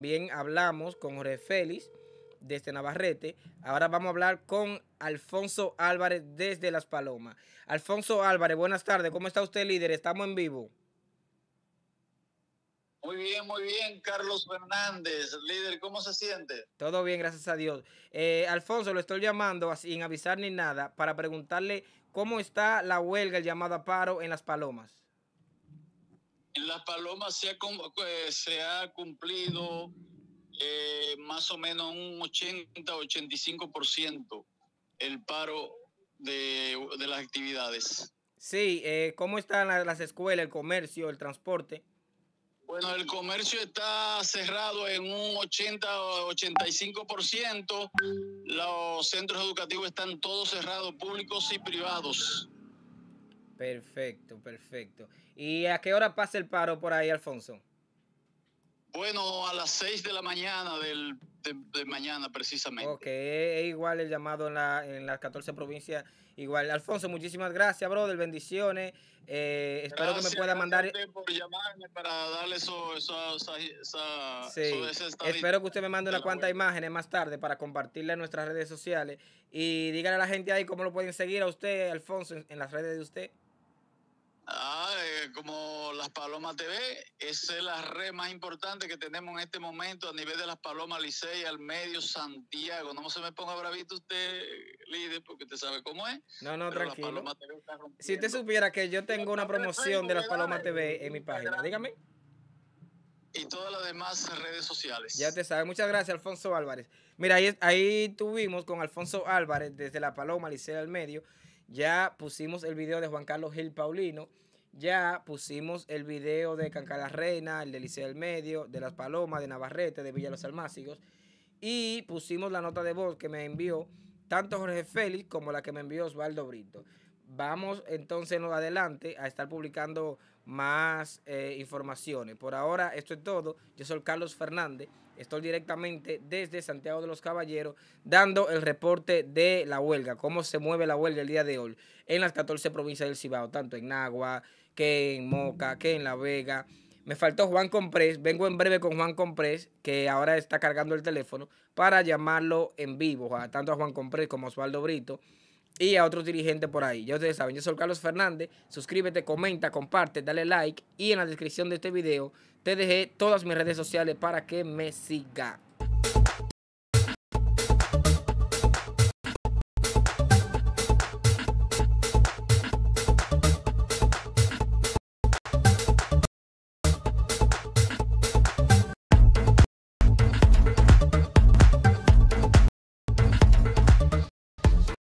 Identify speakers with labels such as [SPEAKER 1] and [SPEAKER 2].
[SPEAKER 1] Bien, hablamos con Jorge Félix desde Navarrete. Ahora vamos a hablar con Alfonso Álvarez desde Las Palomas. Alfonso Álvarez, buenas tardes. ¿Cómo está usted, líder? Estamos en vivo.
[SPEAKER 2] Muy bien, muy bien, Carlos Fernández. Líder, ¿cómo se siente?
[SPEAKER 1] Todo bien, gracias a Dios. Eh, Alfonso, lo estoy llamando sin avisar ni nada para preguntarle cómo está la huelga, el llamado a paro en Las Palomas.
[SPEAKER 2] En Las Palomas eh, se ha, cumplido eh, más o menos un 80-85% el paro de, las actividades.
[SPEAKER 1] Sí, eh, ¿cómo están las, las escuelas, el comercio, el transporte?
[SPEAKER 2] Bueno, el comercio está cerrado en un 80-85%. Los centros educativos están todos cerrados, públicos y privados.
[SPEAKER 1] Perfecto, perfecto. ¿Y a qué hora pasa el paro por ahí, Alfonso?
[SPEAKER 2] Bueno, a las 6 de la mañana de, mañana precisamente. Ok,
[SPEAKER 1] es igual el llamado en, las 14 provincias. Igual, Alfonso, muchísimas gracias, brother, bendiciones. Eh, espero que me pueda mandar... espero que usted me mande unas cuantas imágenes más tarde para compartirla en nuestras redes sociales. Y dígale a la gente ahí cómo lo pueden seguir a usted, Alfonso, en las redes de usted.
[SPEAKER 2] Ah, eh, como Las Palomas TV, esa es la red más importante que tenemos en este momento a nivel de Las Palomas, Licey, al medio, Santiago. No se
[SPEAKER 1] me ponga bravito usted, líder, porque usted sabe cómo es. No, no, tranquilo. Si usted supiera que yo tengo una promoción de Las Palomas TV en mi página, dígame.
[SPEAKER 2] Y todas las demás redes sociales.
[SPEAKER 1] Ya te sabe. Muchas gracias, Alfonso Álvarez. Mira, ahí, ahí tuvimos con Alfonso Álvarez desde La Paloma, Licey al medio. Ya pusimos el video de Juan Carlos Gil Paulino. Ya pusimos el video de Cancala Reina, el de Liceo del Medio, de Las Palomas, de Navarrete, de Villa Los Almácigos. Y pusimos la nota de voz que me envió tanto Jorge Félix como la que me envió Osvaldo Brito vamos entonces no adelante a estar publicando más eh, informaciones. Por ahora, esto es todo. Yo soy Carlos Fernández. Estoy directamente desde Santiago de los Caballeros dando el reporte de la huelga, cómo se mueve la huelga el día de hoy en las 14 provincias del Cibao, tanto en Nagua, que en Moca, que en La Vega. Me faltó Juan Comprés. Vengo en breve con Juan Comprés, que ahora está cargando el teléfono, para llamarlo en vivo, tanto a Juan Comprés como a Osvaldo Brito y a otros dirigentes por ahí. Ya ustedes saben, yo soy Carlos Fernández. Suscríbete, comenta, comparte, dale like. Y en la descripción de este video te dejé todas mis redes sociales para que me sigas.